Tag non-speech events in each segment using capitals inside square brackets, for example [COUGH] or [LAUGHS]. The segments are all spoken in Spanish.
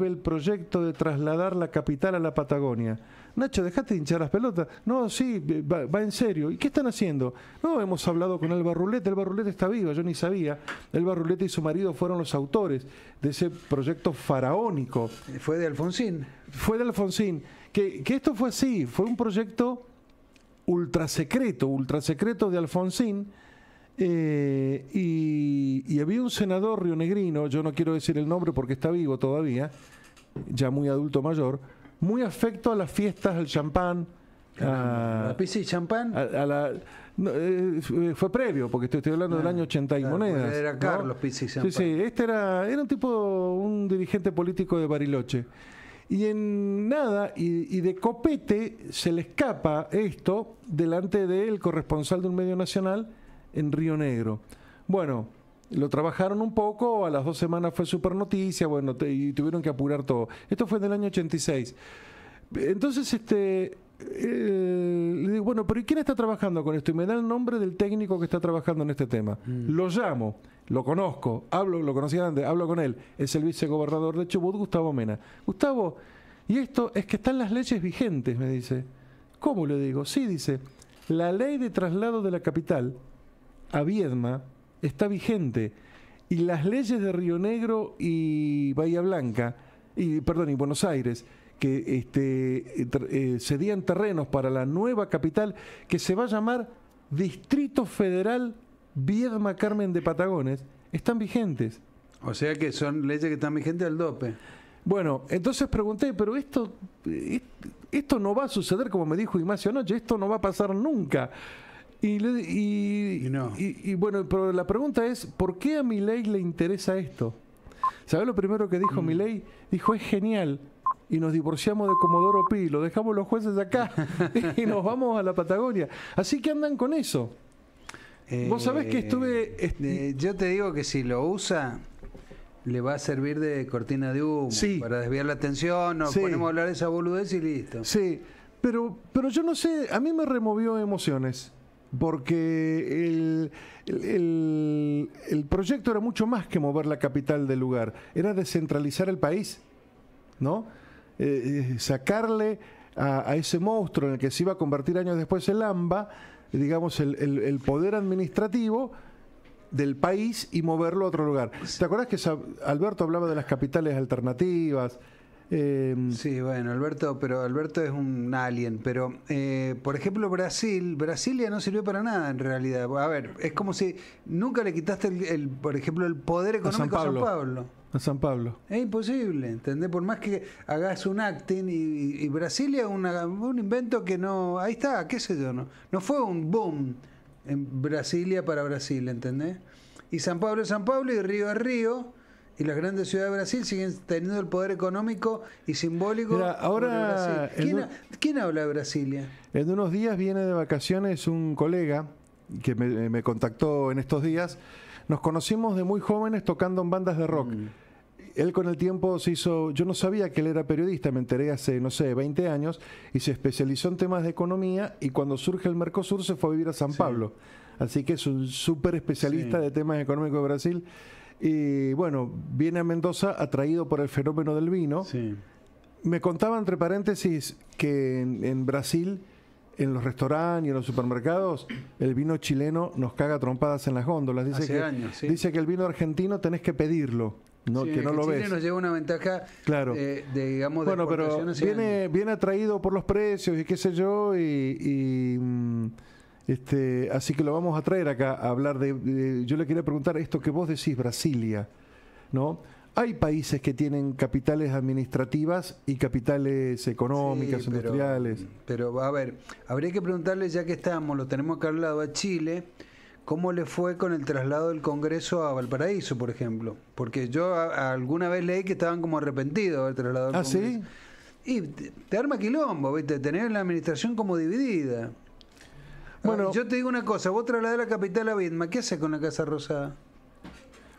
el proyecto de trasladar la capital a la Patagonia. Nacho, dejate de hinchar las pelotas. No, sí, va, en serio. ¿Y qué están haciendo? No, hemos hablado con el Barrulete. El Barrulete está vivo. yo ni sabía. El Barrulete y su marido fueron los autores de ese proyecto faraónico. Eh, fue de Alfonsín. Fue de Alfonsín. Que, que esto fue así, fue un proyecto ultrasecreto, ultrasecreto de Alfonsín eh, y, había un senador rionegrino, yo no quiero decir el nombre porque está vivo todavía, ya muy adulto mayor, muy afecto a las fiestas, al champán. a, champán. Eh, fue previo, porque estoy, hablando del ah, año 80 y monedas. Era Carlos Sí, sí, este era, era un tipo, un dirigente político de Bariloche. Y en nada, y, y, de copete se le escapa esto delante del corresponsal de un medio nacional en Río Negro. Bueno, lo trabajaron un poco, a las dos semanas fue super noticia, bueno, y tuvieron que apurar todo. Esto fue en el año 86. Entonces, este, eh, le digo, bueno, pero ¿y quién está trabajando con esto? Y me da el nombre del técnico que está trabajando en este tema. Mm. Lo llamo, lo conozco, hablo, lo conocía antes, hablo con él. Es el vicegobernador de Chubut, Gustavo Mena. Gustavo, y esto es que están las leyes vigentes, me dice. ¿Cómo le digo? Sí, dice, la ley de traslado de la capital, a Viedma está vigente y las leyes de Río Negro y Bahía Blanca, y, perdón, y Buenos Aires, que este, eh, eh, cedían terrenos para la nueva capital que se va a llamar Distrito Federal Viedma Carmen de Patagones, están vigentes. O sea que son leyes que están vigentes al dope. Bueno, entonces pregunté, pero esto, eh, esto no va a suceder como me dijo Ignacio anoche, esto no va a pasar nunca. Y, bueno, pero la pregunta es, ¿por qué a Milei le interesa esto? ¿Sabes lo primero que dijo mi mm. Milei? Dijo, es genial, y nos divorciamos de Comodoro Pi, lo dejamos los jueces acá [LAUGHS] [LAUGHS] y nos vamos a la Patagonia. Así que andan con eso. Vos sabés que estuve... Eh, yo te digo que si lo usa, le va a servir de cortina de humo para desviar la atención, nos ponemos a hablar de esa boludez y listo. Sí, pero, pero yo no sé, a mí me removió emociones porque el, proyecto era mucho más que mover la capital del lugar, era descentralizar el país, ¿no? Eh, eh, sacarle a, ese monstruo en el que se iba a convertir años después el AMBA, digamos, el, el poder administrativo del país y moverlo a otro lugar. ¿Te acuerdas que Alberto hablaba de las capitales alternativas? Em, sí, bueno, Alberto, pero Alberto es un alien, pero eh, por ejemplo Brasil, Brasilia no sirvió para nada en realidad. A ver, es como si nunca le quitaste, el, por ejemplo, el poder económico a San Pablo. A San Pablo. Es imposible, ¿entendés? Por más que hagas un acting y, Brasilia es un invento que no... Ahí está, qué sé yo, ¿no? No fue un boom en Brasilia para Brasil, ¿entendés? Y San Pablo, San Pablo y Río a Río y las grandes ciudades de Brasil siguen teniendo el poder económico y simbólico. ahora, ¿Quién, habla de Brasilia? En unos días viene de vacaciones un colega que me, contactó en estos días. Nos conocimos de muy jóvenes tocando en bandas de rock. Mm. Él con el tiempo se hizo, yo no sabía que él era periodista, me enteré hace, no sé, 20 años, y se especializó en temas de economía y cuando surge el Mercosur se fue a vivir a San Pablo. Así que es un súper especialista de temas económicos de Brasil. Y bueno, viene a Mendoza atraído por el fenómeno del vino. Sí. Me contaba entre paréntesis que en, Brasil, en los restaurantes y en los supermercados, el vino chileno nos caga trompadas en las góndolas. Dice, que, dice que el vino argentino tenés que pedirlo. No, que no que lo Chile nos lleva una ventaja claro. Eh, de, digamos, bueno, pero viene, atraído por los precios y qué sé yo, y, mm, este, así que lo vamos a traer acá a hablar de, Yo le quería preguntar esto que vos decís, Brasilia, ¿no? Hay países que tienen capitales administrativas y capitales económicas, industriales. Pero, a ver, habría que preguntarle, ya que estamos, lo tenemos acá al lado a Chile, ¿cómo le fue con el traslado del Congreso a Valparaíso, por ejemplo? Porque yo alguna vez leí que estaban como arrepentidos del traslado del ¿Ah, ¿sí? Y te, te arma quilombo, ¿viste? Tener la administración como dividida. Bueno, yo te digo una cosa, vos de la capital a Vidma, ¿qué hace con la Casa Rosada?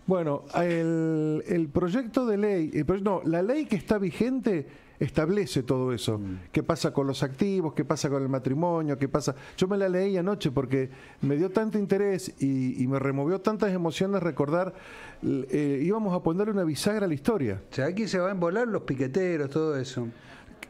Bueno, el, proyecto de ley, no, la ley que está vigente establece todo eso. Mm. ¿Qué pasa con los activos? ¿Qué pasa con el matrimonio? ¿Qué pasa? Yo me la leí anoche porque me dio tanto interés y, me removió tantas emociones recordar, eh, íbamos a ponerle una bisagra a la historia. O sea, aquí se van a volar los piqueteros, todo eso.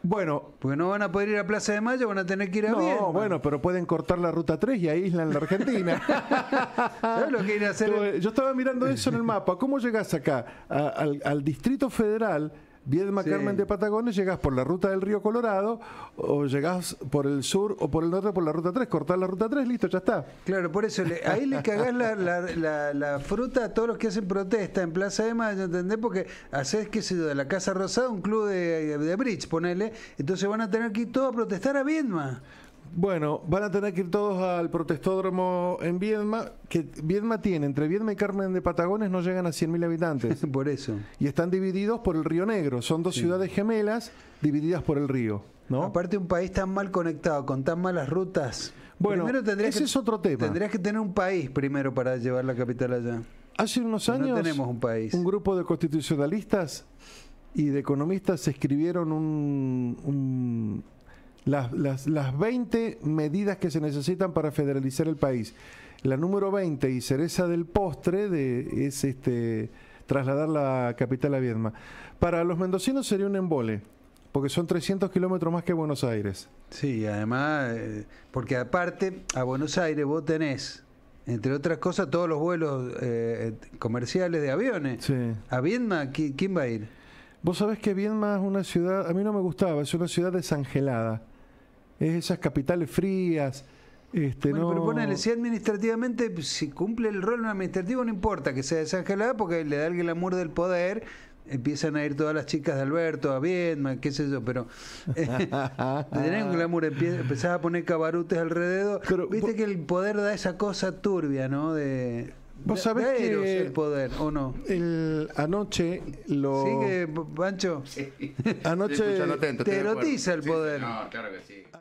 Bueno. Porque no van a poder ir a Plaza de Mayo, van a tener que ir a No, bueno, pero pueden cortar la ruta 3 y aíslan la Argentina. [LAUGHS] lo que hacer? Yo, estaba mirando eso en el mapa. ¿Cómo llegás acá? al Distrito Federal Viedma Carmen de Patagones, llegás por la ruta del río Colorado o llegás por el sur o por el norte por la ruta 3, cortás la ruta 3, listo, ya está. Claro, por eso le, ahí le cagás la, fruta a todos los que hacen protesta en Plaza de Mayo, ¿entendés? Porque haces, que se de la Casa Rosada un club de, de bridge, ponele, entonces van a tener que ir todos a protestar a Viedma. Bueno, van a tener que ir todos al protestódromo en Viedma, que Viedma tiene, entre Viedma y Carmen de Patagones no llegan a 100.000 habitantes. [LAUGHS] por eso. Y están divididos por el río Negro, son dos ciudades gemelas divididas por el río. ¿no? Aparte un país tan mal conectado, con tan malas rutas. Bueno, primero ese es otro tema. Tendrías que tener un país primero para llevar la capital allá. Hace unos años no tenemos un, país. un grupo de constitucionalistas y de economistas escribieron un las, las, las 20 medidas que se necesitan para federalizar el país. La número 20 y cereza del postre de, es este, trasladar la capital a Viedma. Para los mendocinos sería un embole, porque son 300 kilómetros más que Buenos Aires. Sí, además, eh, porque aparte a Buenos Aires vos tenés entre otras cosas, todos los vuelos eh, comerciales de aviones. ¿A Viedma ¿quién, va a ir? Vos sabés que Viedma es una ciudad, a mí no me gustaba, es una ciudad desangelada esas capitales frías. Este, bueno, no... Pero ponele, si administrativamente, si cumple el rol administrativo, no importa que sea desangelada porque le da el amor del poder, empiezan a ir todas las chicas de Alberto a Vietnam, qué sé yo, pero eh, le [LAUGHS] tenés un glamour, empezás a poner cabarutes alrededor. Viste que el poder da esa cosa turbia, ¿no? De, Vos sabés el poder, ¿o no? El, anoche lo... ¿Sigue, Pancho? Anoche... te, erotiza el poder. no, claro que sí.